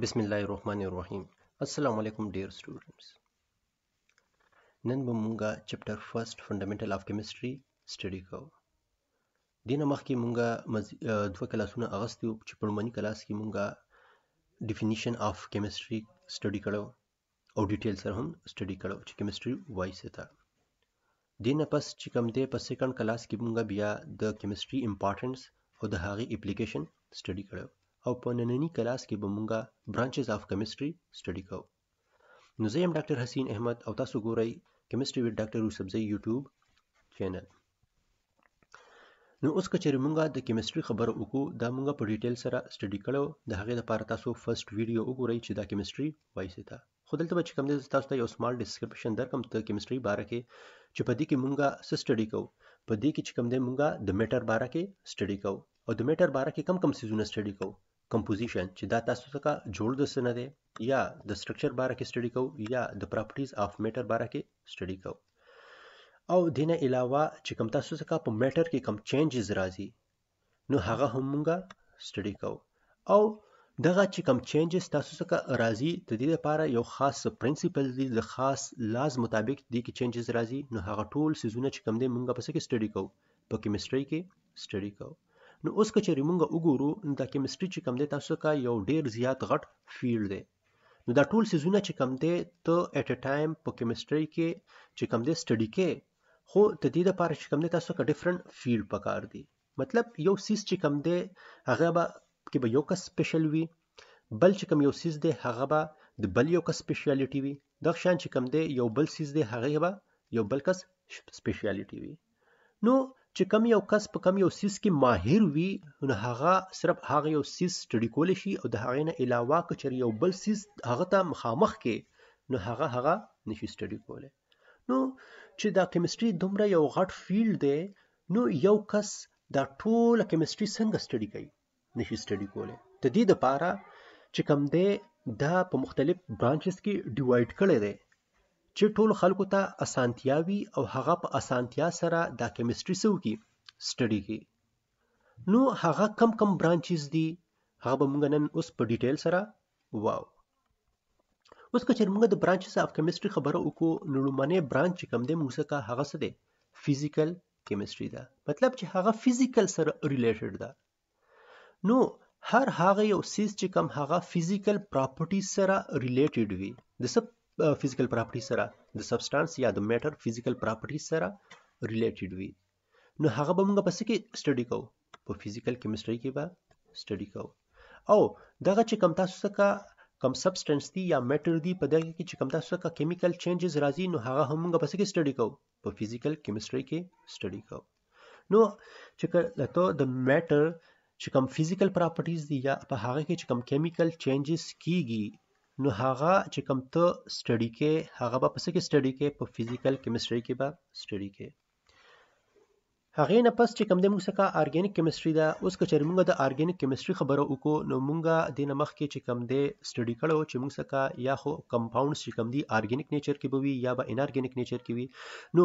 बिसमीम असलम dear students नन به مونږه چپټر فرست fundamental اف کیمستري سټډي کوو دینه مخکې مونږه دوه کلاسونه اغستې وو چې په لومړني کلاس کې مونږه ډیفینیشن اف کیمستري سټډي کړو او ډیټیل سره هم سټډي کړو چې کیمستري وایي څه ده دینه پس چې کوم دی په سیکنډ کلاس کې مونږه بیا د کیمستري امپورټنس او د هغې اپلیکیشن سټډي کړو او په نننی کلاس کې به مونږه برانچز اف کیمستري سټډي کوو نو زه یم ډاکټر حسین احمد او تاسو ګورئ کیمستري ویت ډاکټر یوسفزی یوټیوب چینل نو اوس که چېرې مونږه د کیمستري خبره وکړو دا مونږه په ډیټیل سره سټډي کړو د هغې لپاره تاسو فرست ویډیو وګورئ چې دا کیمستري وایسي ته خو دلته به چې کوم دی تاسو ته یو سمال ډسکرپشن درکم د کیمستري باره کې چې په دې کې مونږه څه سټډي کوو په دې کې چې کوم دی مونږه د میټر باره کې سټډي کوو او د میټر باره کې کم کم سیزونه سټډي کوو کمپوزیشن چې دا تاسو څخه جوړ د سنه دی یا د سټرکچر باره کې سټډي کوو یا د پراپرټیز اف میټر باره کې سټډي کوو او دینه علاوه چې کوم تاسو څخه په میټر کې کوم چینجز راځي نو هغه هم موږ سټډي کوو او دغه چې کوم چینجز تاسو څخه راځي د دې لپاره یو خاص پرنسپل دی د خاص لاز مطابق دی کې چینجز راځي نو هغه ټول سيزونه چې کوم دی موږ په سکه سټډي کوو په کیمستري کې سټډي کوو نو اوس که چېرې مونږ وګورو نو دا کیمسټري چې کوم دی تاسو کا یو ډیر زیات غټ فیلډ دی نو دا ټول سیزونه چې کوم دی ته اټ ا ټایم په کیمسټري کې چې کوم دی سټډي کې خو د دې لپاره چې کوم دی تاسو کا ډیفرنٹ فیلډ پکار دی مطلب یو سیس چې کوم دی هغه به کې به یو کس سپیشل وي بل چې کوم یو سیس دی هغه به د بل یو کس سپیشالیټي وي د شان چې کوم دی یو بل سیس دی هغه به یو بل کس سپیشالیټي وي نو چې کم یو کس په کم یو سیس کې ماهر وي نو هغه صرف هغه یو سیس سټډي کولی شي او د هغې نه علاوه که چېرې یو بل سیس هغه ته مخامخ کې نو هغه هغه نشي سټډي کولی نو چې دا کیمستري دومره یو غټ فیلډ دی نو یو کس دا ټوله کیمستري څنګه سټډي کوي نشي سټډي کولی د دې دپاره چې کم دی دا په مختلف برانچز کې ډیوایډ کړی دی چې ټولو خلکو ته اسانتیا وي او هغه په اسانتیا سره دا کیمستري څه وکړي سټډي کړي نو هغه کم کم برانچز دي هغه به موږ نن اوس په ډیټیل سره واو اوس که چېرې موږ د برانچز اف کیمستري خبره وکړو نو لومړنی برانچ چې کوم دی موږ څه هغه څه دی فزیکل کیمستري ده مطلب چې هغه فزیکل سره ریلیټډ ده نو هر هغه یو سیس چې کوم هغه فزیکل پراپرټیز سره ریلیټډ وي د څه فزیکل پراپرټي سره د سبستانس یا د میټر فزیکل پراپرټي سره ریلیټډ وي نو هغه به موږ په څه کې سټډي کوو په فزیکل کیمستري کې به سټډي کوو او دغه چې کم تاسو څخه کم سبسټنس دی یا میټر دی په دغه کې چې کم تاسو څخه کیمیکل چینجز راځي نو هغه هم موږ په څه کې سټډي کوو په فزیکل کیمستري کې سټډي کوو نو چې کله د میټر چې کم فزیکل پراپرټیز دي یا په هغه کې چې کم کیمیکل چینجز کیږي نو هغه چې کوم ته سټډي کې هغه به په څه کې سټډي کې په فزیکل کیمستري کې به سټډي کې هغې نه پس چې کوم دی موږ څخه ارګینیک کیمستري ده اوس که چېرې موږ د ارګینیک کیمستري خبره وکړو نو موږ دې نه مخکې چې کوم دی سټډي کړو چې موږ څخه یا خو کمپاوندس چې کوم دي ارګینیک نیچر کې به وي یا به انارګینیک نیچر کې وي نو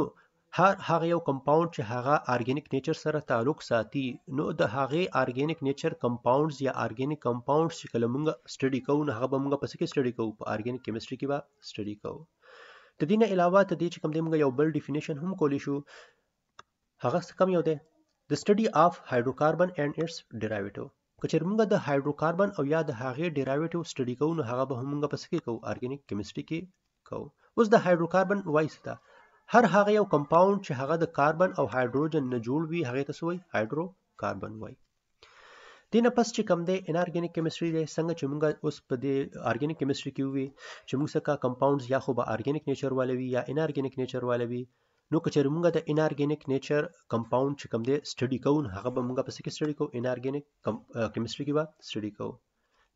هر هغه یو کمپاوند چې هغه ارګینیک نیچر سره تعلق ساتي نو د هغه ارګینیک نیچر کمپاوندز یا ارګینیک کمپاوندز چې کله مونږ سټډي کوو نو هغه به مونږ پسې کې سټډي کوو په ارګینیک کیمستري کې به سټډي کوو د دې نه علاوه ته دې چې کوم دې مونږ یو بل ډیفینیشن هم کولی شو هغه څه کم یو دی د سټډي اف هایدروکاربن اینڈ اټس ډیرایویټیو کچر مونږ د هایدروکاربن او یا د هغه ډیرایویټیو سټډي کوو نو هغه به مونږ پسې کې کوو ارګینیک کیمستري کې کوو اوس د هایدروکاربن وایس ده هر هغه یو کمپاوند چې هغه د کاربن او هایدروجن نه جوړ وي هغې ته څه وایي هایدرو کاربن وایي دې نه پس چې کوم دی ان ارګینیک کیمستري دی څنګه چې موږ اوس په دې ارګینیک کیمستري کې وي چې موږ څه کا کمپاوندز یا خو به ارګینیک نیچر والے وي یا ان ارګینیک نیچر والے وي نو که چېرې موږ د ان ارګینیک نیچر کمپاوند چې کوم دی سټډي کوو هغه به موږ په څه کې سټډي کوو ان ارګینیک کیمستري کې به سټډي کوو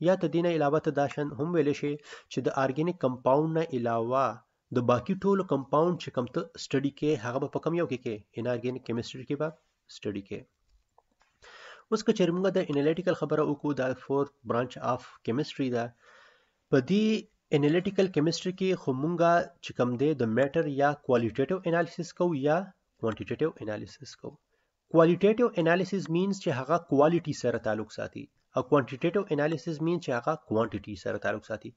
یا تدینه علاوه ته دا شن هم ویل شي چې د ارګینیک کمپاوند نه علاوه د باقی ټولو کمپاوند چې کوم ته سټډي کې هغه به په کوم یو کې کې انارګینیک کیمستري کې به سټډي کې اوس که چېرې موږ د انالیټیکل خبره وکړو دا فورت برانچ آف کیمستري ده په دې انالیټیکل کیمستري کې خو مونږه چې کوم دی د میټر یا کوالیټیټیو انالیسس کوو یا کوانټیټیټیو انالیسس کوو کوالیټیټیو انالیسس مینز چې هغه کوالیټي سره تعلق ساتي کوانټیټیټیو انالیسز مین چې هغه کوانټیټي سره تعلق ساتي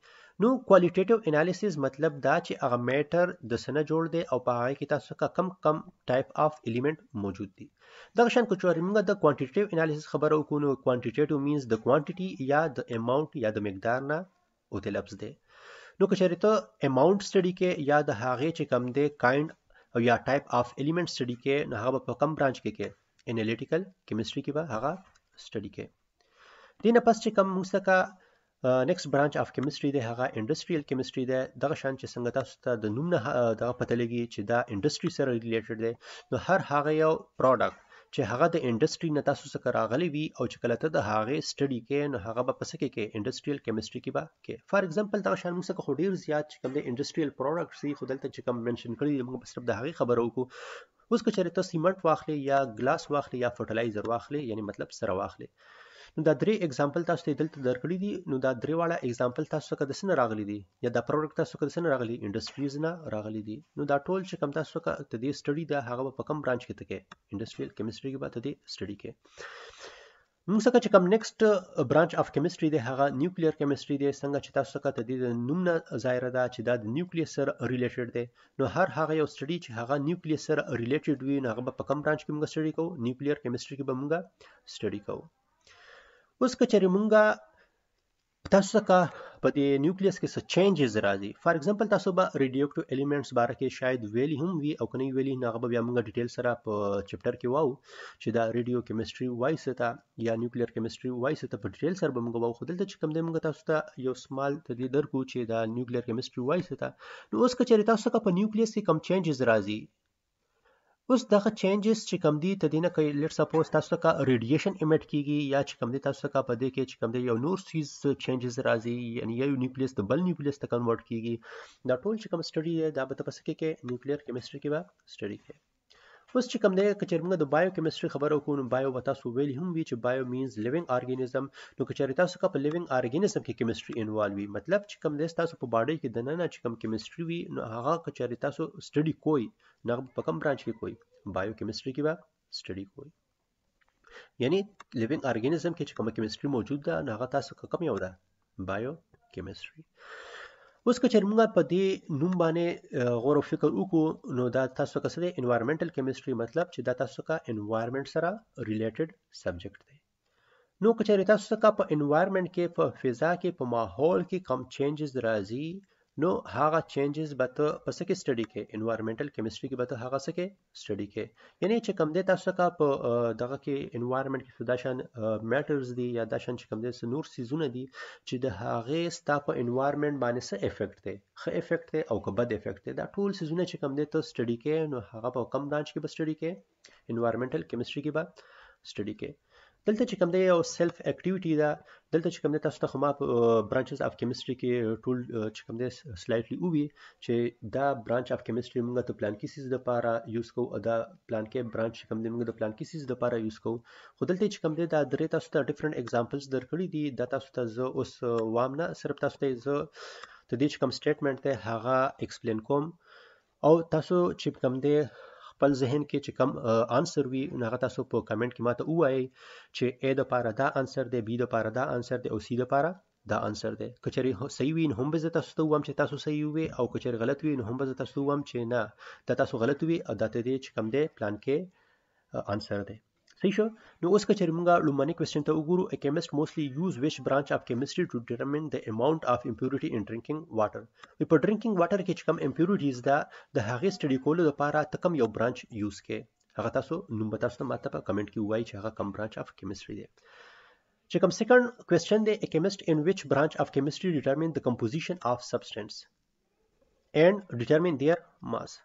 نو کوالیټیټیو انالیسز مطلب دا چې هغه میټر د سنه جوړ دی او په هغه کې تاسو کا کم کم ټایپ اف الیمنت موجود دي دا شان کو چوري موږ د کوانټیټیټیو انالیسز خبرو کو نو کوانټیټیټیو مینز د کوانټیټي یا د اماونت یا د مقدار نه او ته لفظ دی نو که چیرته اماونت سټډي کې یا د هغه چې کم دی کایند او یا ټایپ اف الیمنت سټډي کې نه هغه په کم برانچ کې کې انالیټیکل کیمستري کې به هغه سټډي کې دینه پس چې کوم موږ څخه نیکسټ برانچ اف کیمستري دی هغه انډستریل کیمستري دی دغه شان چې څنګه تاسو ته د نوم نه دغه پته لګي چې دا انډستری سره ریلیټډ دی نو هر هغه یو پروډکټ چې هغه د انډستری نه تاسو سره راغلی وي او چې کله ته د هغه سټډي کې نو هغه به پسې کې انډستریل کیمستري کې به کې فار ایگزامپل دا شان موږ سره ډیر زیات چې کوم د انډستریل پروډکټس یې خو دلته چې کوم منشن کړی موږ په صرف د هغه خبرو کو اوس که چیرې ته سیمنټ واخلې یا ګلاس واخلې یا فرټلایزر واخلې یعنی مطلب سره واخلې نو دا درې اگزامپل تاسو ته دلته درکړي دي نو دا درې واړه اگزامپل تاسو ته د سن راغلي دي یا دا پروډکټ تاسو ته سن راغلي انډستریز نه راغلي دي نو دا ټول چې کم تاسو ته د دې سټډي دا هغه په کم برانچ کې تکه انډستریل کیمستري کې به ته دې سټډي کې موږ څنګه چې کوم نیکسټ برانچ اف کیمستري دی هغه نیوکلیر کیمستري دی څنګه چې تاسو ته د دې نوم نه ظاهر ده چې دا د نیوکلیس سره ریلیټډ دی نو هر هغه یو سټډي چې هغه نیوکلیس سره ریلیټډ وي نو هغه په کوم برانچ کې موږ سټډي کوو نیوکلیر کیمستري کې به موږ سټډي کوو اوس که چېرې مونږ تاسو څخه په دې نیوکلیس کې څه چینجز راځي فار اگزامپل تاسو به ریډیوکټیو الیمنټس باره کې شاید ویلی هم وي او کني ویلی نه به بیا موږ ډیټیل سره په چپټر کې واو چې دا ریډیو کیمستري وای ستا یا نیوکلیر کیمستري وای ستا په ډیټیل سره به موږ واو خدل ته چې کوم دې موږ تاسو ته یو سمال تدې درکو چې دا نیوکلیر کیمستري وای ستا نو اوس که چیرې تاسو څخه په نیوکلیس کې کم چینجز راځي اوس دغه چینجز چې کوم دي تدینه کوي لیټس سپوز تاسو ته ریډیشن ایمیټ کیږي یا چې کوم دي تاسو ته په دې کې چې کوم دي یو نور سیز چینجز راځي یعنی یو نیوکلیس د بل نیوکلیس ته کنورټ کیږي دا ټول چې کوم سټډي دی دا به تاسو کې کې نیوکلیر کیمستري کې به سټډي کوي اوس چې کوم دی که چېرې موږ د بایو کیمستري خبره وکړو نو بایو به تاسو ویلي هم وي چې بایو مینز لیونګ ارګینزم نو که چېرې تاسو که په لیونګ ارګینزم کې کیمستري انوالو وي مطلب چې کوم دی ستاسو په باډۍ کې دننه چې کوم کیمستري وي نو هغه که چېرې تاسو سټډي کوئ نو په کوم برانچ کې کوئ بایو کیمستري کې به سټډي کوئ یعنی لیونګ ارګینزم کې چې کوم کیمستري موجود ده نو هغه تاسو کوم یو ده بایو کیمستري اوس که چېرې موږ په دې نوم باندې غور او فکر وکړو نو دا تاسو که څه دی انوایرمنټل کیمستري مطلب چې دا تاسو کا انوایرمنټ سره ریلیټډ سبجیکټ دی نو که چېرې تاسو کا په انوایرمنټ کې په فضا کې په ماحول کې کم چینجز راځي نو هغه چینجز به ته په څه کې سټډي کې انوایرمنټل کیمستري کې به ته هغه څه کې سټډي کې یعنی چې کوم دې تاسو کا په دغه کې انوایرمنټ کې دا شان میټرز دي یا دا شان چې کوم دې نور سيزونه دي چې د هغه ستا په انوایرمنټ باندې څه افیکټ دی ښه افیکټ دی او که بد افیکټ دی دا ټول سيزونه چې کوم دې ته سټډي کې نو هغه په کم برانچ کې به سټډي کې انوایرمنټل کیمستري کې به سټډي کې دلته چې کوم دی یو سلف اکټیویټي ده دلته چې کوم دی تاسو ته خو ما په برانچز اف کیمستري کې ټول چې کوم دی سلایټلی ووي چې دا برانچ اف کیمستري موږ ته پلان کې سیس د پاره یوز کوو دا پلان کې برانچ کوم دی موږ د پلان کې سیس د پاره یوز کوو خو دلته چې کوم دی دا درې تاسو ته ډیفرنٹ examples درکړي دي دا تاسو ته زه اوس وام نه صرف تاسو ته زه ته دې چې کوم سټیټمنټ ته هغه ایکسپلین کوم او تاسو چې کوم دی خپل ذهن کې چې کم آنسر وي هغه تاسو په کمنټ کې ماته ووایي چې اې د پاره دا آنسر دی بی د پاره دا آنسر دی او سی د پاره دا آنسر دی کچری صحیح وي هم به زه تاسو ته وایم چې تاسو صحیح وي او کچری غلط وي هم به زه تاسو وایم چې نه دا تاسو غلط وي او دا ته دې چې کم دی پلان کې آنسر دی صحیح شو نو اوس که چې موږ لومړنی کوېسچن ته وګورو ا کیمست موستلی یوز ویچ برانچ اف کیمستري ټو ډیټرمن د اماونت اف امپیورټي ان ډرینکینګ واټر وی په ډرینکینګ واټر کې چې کوم امپیورټیز دا د هغه سټډي کولو لپاره تکم یو برانچ یوز کې هغه تاسو نوم به تاسو ته ماته په کمنټ کې وایي چې هغه کوم برانچ اف کیمستري دی چې کوم سیکنډ کوېسچن دی ا کیمست ان ویچ برانچ اف کیمستري ډیټرمن د کمپوزیشن اف سبسټانس and determine their mass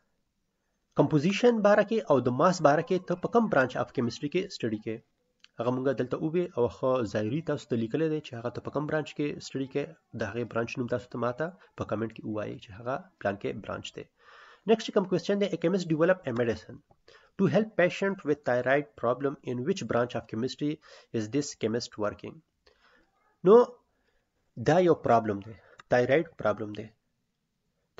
کمپوزیشن باره کې او د ماس باره کې ته په کم برانچ اف کیمستري کې سټډي کې هغه مونږ دلته وبې او ښه ظاهري تاسو ته لیکلی دی چې هغه ته په کم برانچ کې سټډي کې د هغې برانچ نوم تاسو ته ماته په کمنټ کې ووایي چې هغه پلان کې برانچ دی نیکسټ کوم کوېسچن دی ا کیمست ډیولپ ا میډیسن to help patient with thyroid problem in which branch of chemistry is this chemist working نو دا یو پرابلم دی تایراید پرابلم دی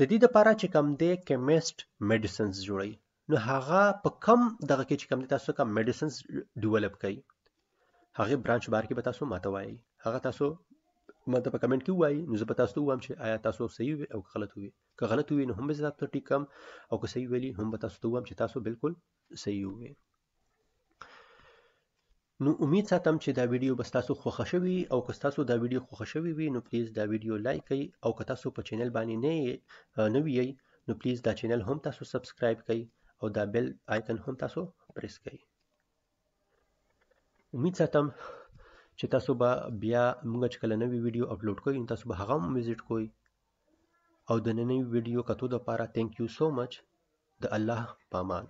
د دې لپاره چې کوم دی کیمست میډیسنز جوړي نو هغه په کم دغه کې چې کوم دی تاسو کوم میډیسنز ډیولپ کړي هغه برانچ بار کې به تاسو ماته وایي هغه تاسو ماته په کمنټ کې وایي نو زه به تاسو ته وایم چې آیا تاسو صحیح وي او غلط وي که غلط وي نو هم به زه تاسو ته ټیکم او که صحیح ویلي هم به تاسو ته وایم چې تاسو بالکل صحیح وي نو امید ساتم چې دا ویډیو به تاسو خوښه شوي او که تاسو دا ویډیو خوښه شوي وي نو پلیز دا ویډیو لایک کړئ او که تاسو په چینل باندې نه نو وی نو پلیز دا چینل هم تاسو سبسکرایب کړئ او دا بیل آیکن هم تاسو پریس کړئ امید ساتم چې تاسو به بیا موږ چې کله نوې ویډیو اپلوډ کوئ نو تاسو به هغه هم وزټ کوئ او د نننۍ ویډیو کتو لپاره تھینک یو سو مچ د الله پامان